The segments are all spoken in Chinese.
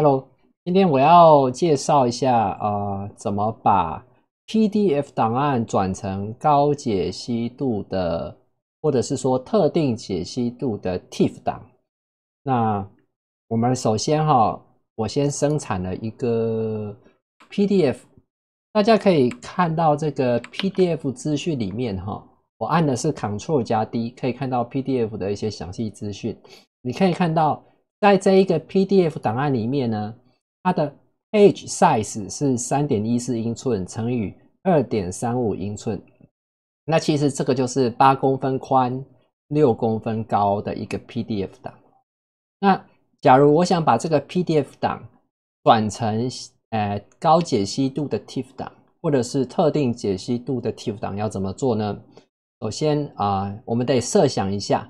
Hello，今天我要介绍一下啊，怎么把 PDF 档案转成高解析度的，或者是说特定解析度的 TIFF 档。那我们首先哈，我先生产了一个 PDF，大家可以看到这个 PDF 资讯里面哈，我按的是 Ctrl 加 D，可以看到 PDF 的一些详细资讯。你可以看到。在这一个 PDF 档案里面呢，它的 page size 是三点一四英寸乘以二点三五英寸，那其实这个就是八公分宽、六公分高的一个 PDF 档。那假如我想把这个 PDF 档转成呃高解析度的 TIFF 档，或者是特定解析度的 TIFF 档，要怎么做呢？首先啊，我们得设想一下，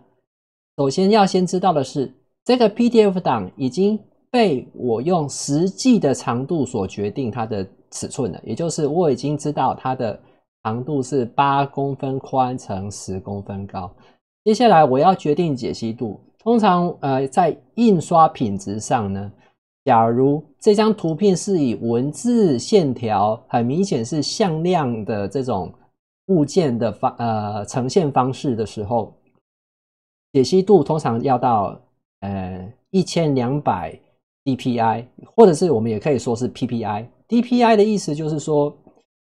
首先要先知道的是。这个 PDF 档已经被我用实际的长度所决定它的尺寸了，也就是我已经知道它的长度是八公分，宽乘十公分高。接下来我要决定解析度。通常，呃，在印刷品质上呢，假如这张图片是以文字线条，很明显是向量的这种物件的方呃呈现方式的时候，解析度通常要到。呃，一千两百 DPI，或者是我们也可以说是 PPI。DPI 的意思就是说，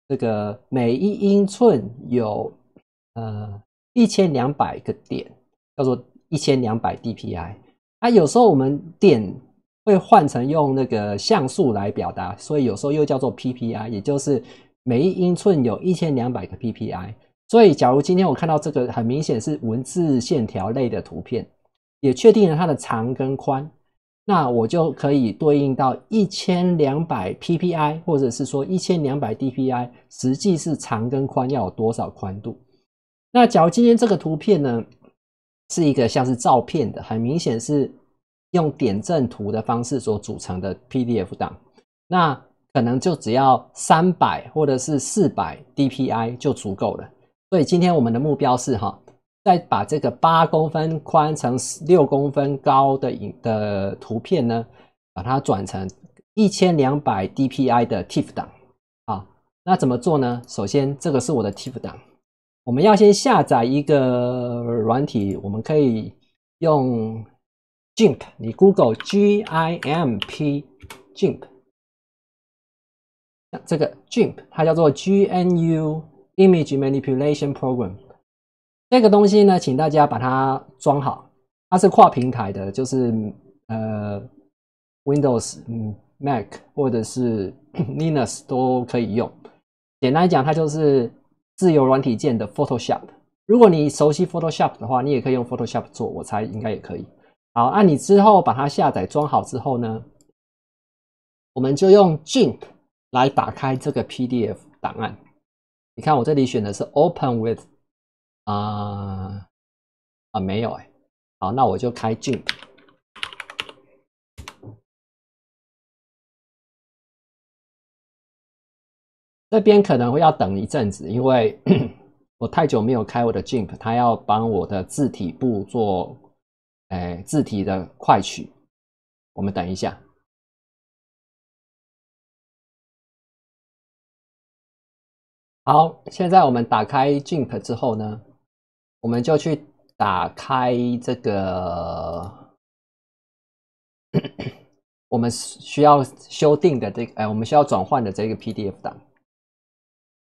这个每一英寸有呃一千两百个点，叫做一千两百 DPI。啊，有时候我们点会换成用那个像素来表达，所以有时候又叫做 PPI，也就是每一英寸有一千两百个 PPI。所以，假如今天我看到这个，很明显是文字线条类的图片。也确定了它的长跟宽，那我就可以对应到一千两百 PPI 或者是说一千两百 DPI，实际是长跟宽要有多少宽度。那假如今天这个图片呢，是一个像是照片的，很明显是用点阵图的方式所组成的 PDF 档，那可能就只要三百或者是四百 DPI 就足够了。所以今天我们的目标是哈。再把这个八公分宽乘十六公分高的影的图片呢，把它转成一千两百 DPI 的 TIFF 档啊。那怎么做呢？首先，这个是我的 TIFF 档，我们要先下载一个软体，我们可以用 GIMP。你 Google G I M P GIMP。这个 GIMP 它叫做 GNU Image Manipulation Program。这个东西呢，请大家把它装好。它是跨平台的，就是呃，Windows、嗯、Mac 或者是 Linux 都可以用。简单讲，它就是自由软体件的 Photoshop。如果你熟悉 Photoshop 的话，你也可以用 Photoshop 做，我猜应该也可以。好，那你之后把它下载装好之后呢，我们就用 Jimp 来打开这个 PDF 档案。你看，我这里选的是 Open with。啊啊没有哎，好，那我就开 j m p 这边可能会要等一阵子，因为 我太久没有开我的 j 它 m p 要帮我的字体部做，哎，字体的快取。我们等一下。好，现在我们打开 Jimp 之后呢？我们就去打开这个我们需要修订的这个，哎，我们需要转换的这个 PDF 档。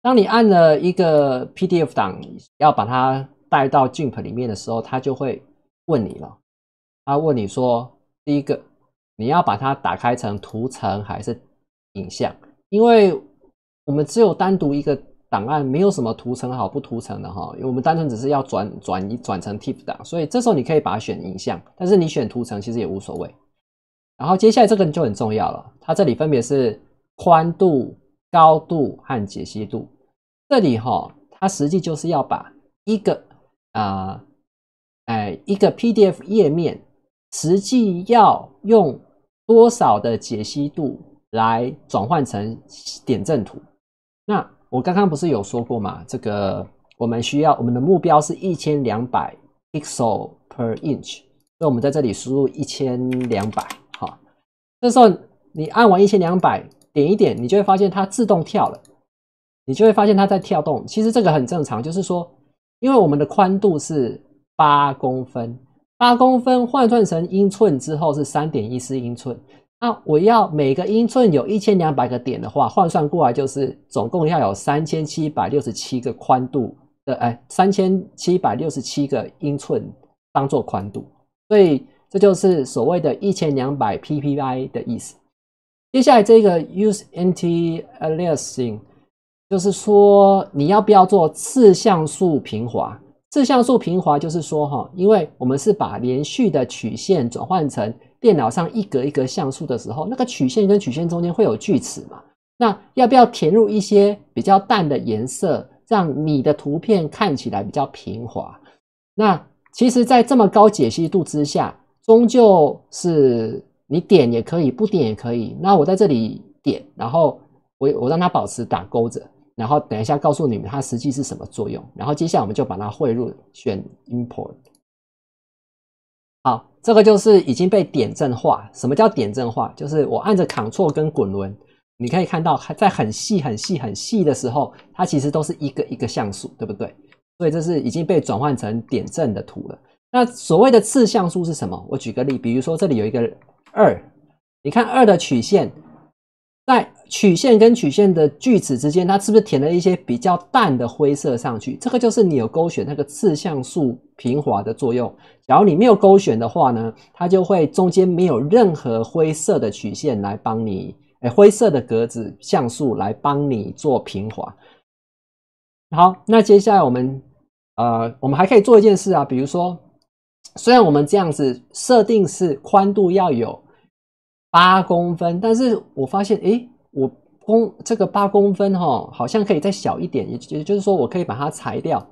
当你按了一个 PDF 档要把它带到 j u m p 里面的时候，它就会问你了。它问你说：第一个，你要把它打开成图层还是影像？因为我们只有单独一个。档案没有什么图层好不图层的哈，因为我们单纯只是要转转转成 TIFF 档，所以这时候你可以把它选影像，但是你选图层其实也无所谓。然后接下来这个就很重要了，它这里分别是宽度、高度和解析度。这里哈，它实际就是要把一个啊，哎一个 PDF 页面，实际要用多少的解析度来转换成点阵图，那。我刚刚不是有说过嘛？这个我们需要，我们的目标是一千两百 pixel per inch，所以我们在这里输入一千两百。好，这时候你按完一千两百，点一点，你就会发现它自动跳了，你就会发现它在跳动。其实这个很正常，就是说，因为我们的宽度是八公分，八公分换算成英寸之后是三点一四英寸。那我要每个英寸有一千两百个点的话，换算过来就是总共要有三千七百六十七个宽度的，哎，三千七百六十七个英寸当做宽度，所以这就是所谓的一千两百 PPI 的意思。接下来这个 Use Anti-Aliasing，就是说你要不要做次像素平滑？次像素平滑就是说哈，因为我们是把连续的曲线转换成。电脑上一格一格像素的时候，那个曲线跟曲线中间会有锯齿嘛？那要不要填入一些比较淡的颜色，让你的图片看起来比较平滑？那其实，在这么高解析度之下，终究是你点也可以，不点也可以。那我在这里点，然后我我让它保持打勾着，然后等一下告诉你们它实际是什么作用。然后接下来我们就把它汇入，选 import。好，这个就是已经被点阵化。什么叫点阵化？就是我按着 Ctrl 跟滚轮，你可以看到在很细、很细、很细的时候，它其实都是一个一个像素，对不对？所以这是已经被转换成点阵的图了。那所谓的次像素是什么？我举个例，比如说这里有一个二，你看二的曲线在。曲线跟曲线的锯齿之间，它是不是填了一些比较淡的灰色上去？这个就是你有勾选那个次像素平滑的作用。然后你没有勾选的话呢，它就会中间没有任何灰色的曲线来帮你，哎，灰色的格子像素来帮你做平滑。好，那接下来我们，呃，我们还可以做一件事啊，比如说，虽然我们这样子设定是宽度要有八公分，但是我发现，哎。我公这个八公分哈，好像可以再小一点，也也就是说我可以把它裁掉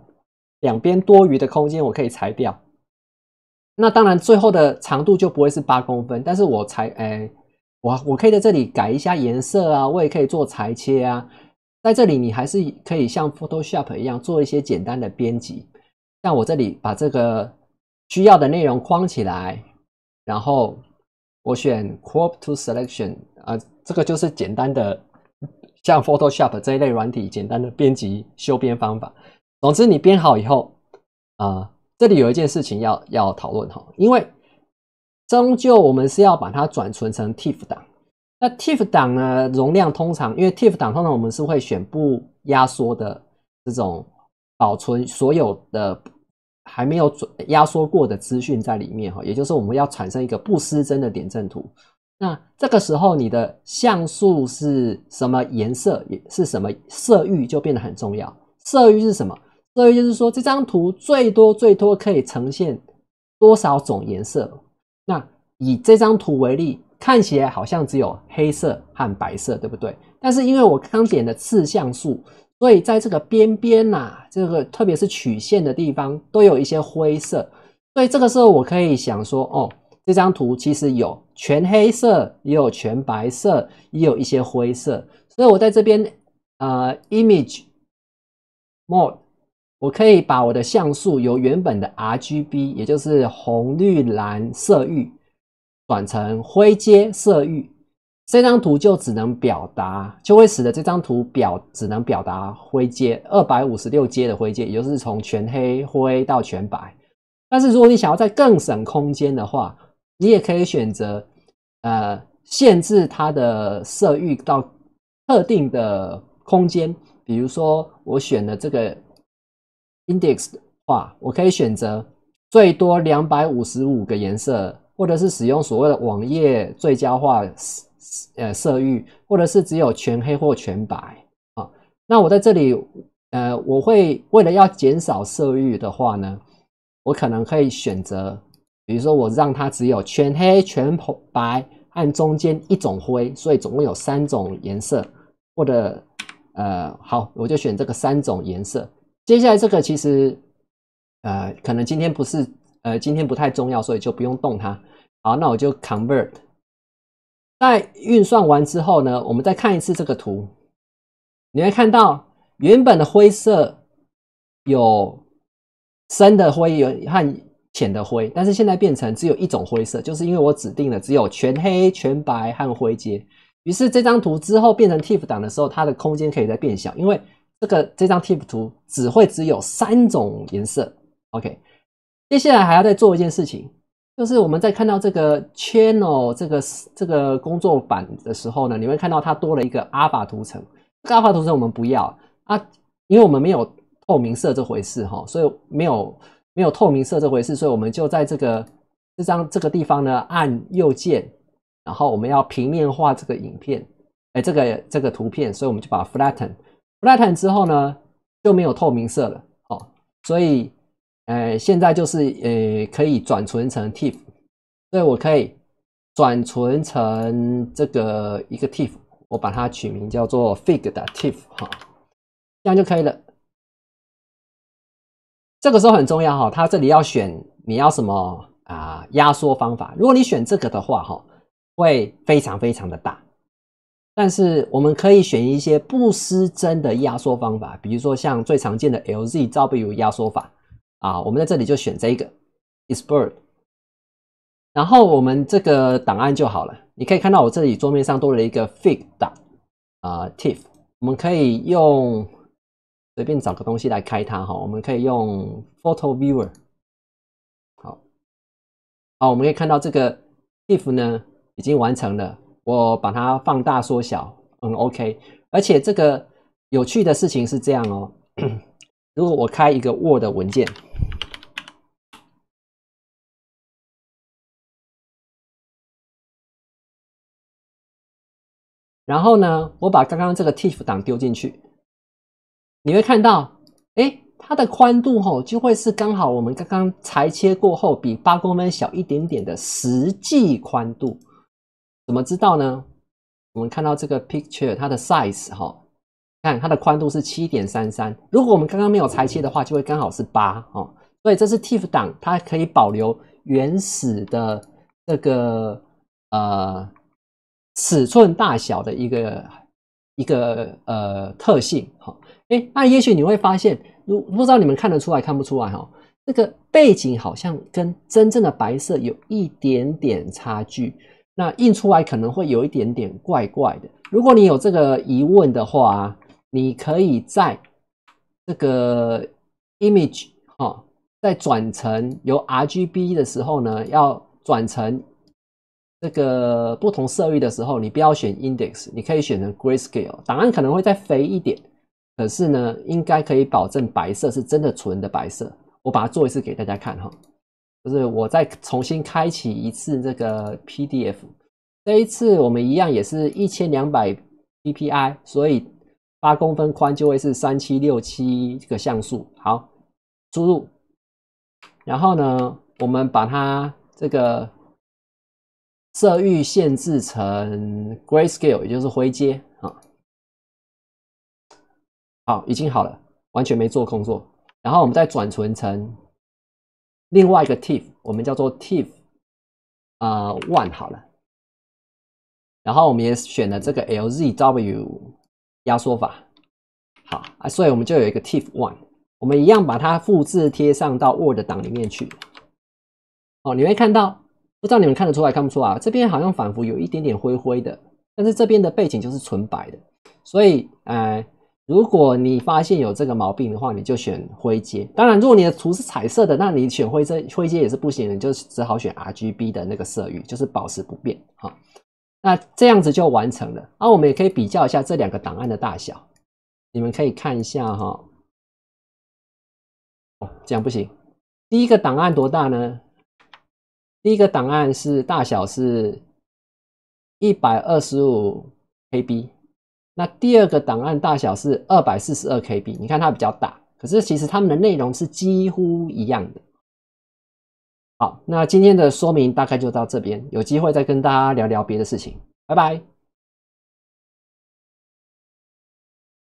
两边多余的空间，我可以裁掉。那当然最后的长度就不会是八公分，但是我裁，诶，我我可以在这里改一下颜色啊，我也可以做裁切啊。在这里你还是可以像 Photoshop 一样做一些简单的编辑，像我这里把这个需要的内容框起来，然后我选 Crop to Selection，呃。这个就是简单的，像 Photoshop 这一类软体简单的编辑修边方法。总之你编好以后，啊，这里有一件事情要要讨论哈，因为终究我们是要把它转存成 TIFF 档。那 TIFF 档呢，容量通常因为 TIFF 档通常我们是会选不压缩的这种保存所有的还没有压缩过的资讯在里面哈，也就是我们要产生一个不失真的点阵图。那这个时候，你的像素是什么颜色，也是什么色域就变得很重要。色域是什么？色域就是说这张图最多最多可以呈现多少种颜色。那以这张图为例，看起来好像只有黑色和白色，对不对？但是因为我刚点的次像素，所以在这个边边呐，这个特别是曲线的地方都有一些灰色。所以这个时候，我可以想说，哦。这张图其实有全黑色，也有全白色，也有一些灰色。所以我在这边，呃，image mode，我可以把我的像素由原本的 RGB，也就是红绿蓝色域，转成灰阶色域。这张图就只能表达，就会使得这张图表只能表达灰阶二百五十六阶的灰阶，也就是从全黑灰到全白。但是如果你想要在更省空间的话，你也可以选择，呃，限制它的色域到特定的空间，比如说我选的这个 i n d e x 的话，我可以选择最多两百五十五个颜色，或者是使用所谓的网页最佳化呃色域，或者是只有全黑或全白啊。那我在这里，呃，我会为了要减少色域的话呢，我可能可以选择。比如说，我让它只有全黑、全白和中间一种灰，所以总共有三种颜色。或者，呃，好，我就选这个三种颜色。接下来这个其实，呃，可能今天不是，呃，今天不太重要，所以就不用动它。好，那我就 convert。在运算完之后呢，我们再看一次这个图，你会看到原本的灰色有深的灰有和。浅的灰，但是现在变成只有一种灰色，就是因为我指定了只有全黑、全白和灰阶。于是这张图之后变成 TIFF 档的时候，它的空间可以再变小，因为这个这张 TIFF 图只会只有三种颜色。OK，接下来还要再做一件事情，就是我们在看到这个 Channel 这个这个工作板的时候呢，你会看到它多了一个 Alpha 图层。Alpha 图层我们不要啊，因为我们没有透明色这回事哈，所以没有。没有透明色这回事，所以我们就在这个这张这个地方呢，按右键，然后我们要平面化这个影片，哎，这个这个图片，所以我们就把它 flatten，flatten 之后呢就没有透明色了，好，所以，哎，现在就是呃可以转存成 TIFF，以我可以转存成这个一个 TIFF，我把它取名叫做 fig 的 TIFF 哈，这样就可以了。这个时候很重要哈，它这里要选你要什么啊压缩方法。如果你选这个的话哈，会非常非常的大。但是我们可以选一些不失真的压缩方法，比如说像最常见的 LZ、ZIP 压缩法啊。我们在这里就选这个 e x p a r d 然后我们这个档案就好了。你可以看到我这里桌面上多了一个 FIG 档啊 TIF f。我们可以用。随便找个东西来开它哈，我们可以用 Photo Viewer。好，好，我们可以看到这个 TIFF 呢已经完成了。我把它放大缩小，嗯 OK。而且这个有趣的事情是这样哦，如果我开一个 Word 文件，然后呢，我把刚刚这个 TIFF 档丢进去。你会看到，哎，它的宽度哦、就会是刚好我们刚刚裁切过后比八公分小一点点的实际宽度。怎么知道呢？我们看到这个 picture 它的 size 哈，看它的宽度是七点三三。如果我们刚刚没有裁切的话，就会刚好是八哦。所以这是 tiff 档，它可以保留原始的这个呃尺寸大小的一个。一个呃特性，哈。哎，那也许你会发现，如不知道你们看得出来看不出来哈，这个背景好像跟真正的白色有一点点差距，那印出来可能会有一点点怪怪的。如果你有这个疑问的话啊，你可以在这个 image 哈，在转成由 RGB 的时候呢，要转成。这个不同色域的时候，你不要选 index，你可以选择 grayscale。档案可能会再肥一点，可是呢，应该可以保证白色是真的纯的白色。我把它做一次给大家看哈，就是我再重新开启一次这个 PDF。这一次我们一样也是一千两百 ppi，所以八公分宽就会是三七六七个像素。好，输入，然后呢，我们把它这个。色域限制成 grayscale，也就是灰阶啊。好，已经好了，完全没做工作。然后我们再转存成另外一个 TIFF，我们叫做 TIFF 啊 one 好了。然后我们也选了这个 LZW 压缩法。好啊，所以我们就有一个 TIFF one。我们一样把它复制贴上到 Word 档里面去。哦，你会看到。不知道你们看得出来看不来啊？这边好像仿佛有一点点灰灰的，但是这边的背景就是纯白的。所以，呃，如果你发现有这个毛病的话，你就选灰阶。当然，如果你的图是彩色的，那你选灰阶灰阶也是不行的，就只好选 R G B 的那个色域，就是保持不变。好，那这样子就完成了。那我们也可以比较一下这两个档案的大小，你们可以看一下哈。哦，这样不行。第一个档案多大呢？第一个档案是大小是一百二十五 KB，那第二个档案大小是二百四十二 KB，你看它比较大，可是其实它们的内容是几乎一样的。好，那今天的说明大概就到这边，有机会再跟大家聊聊别的事情，拜拜。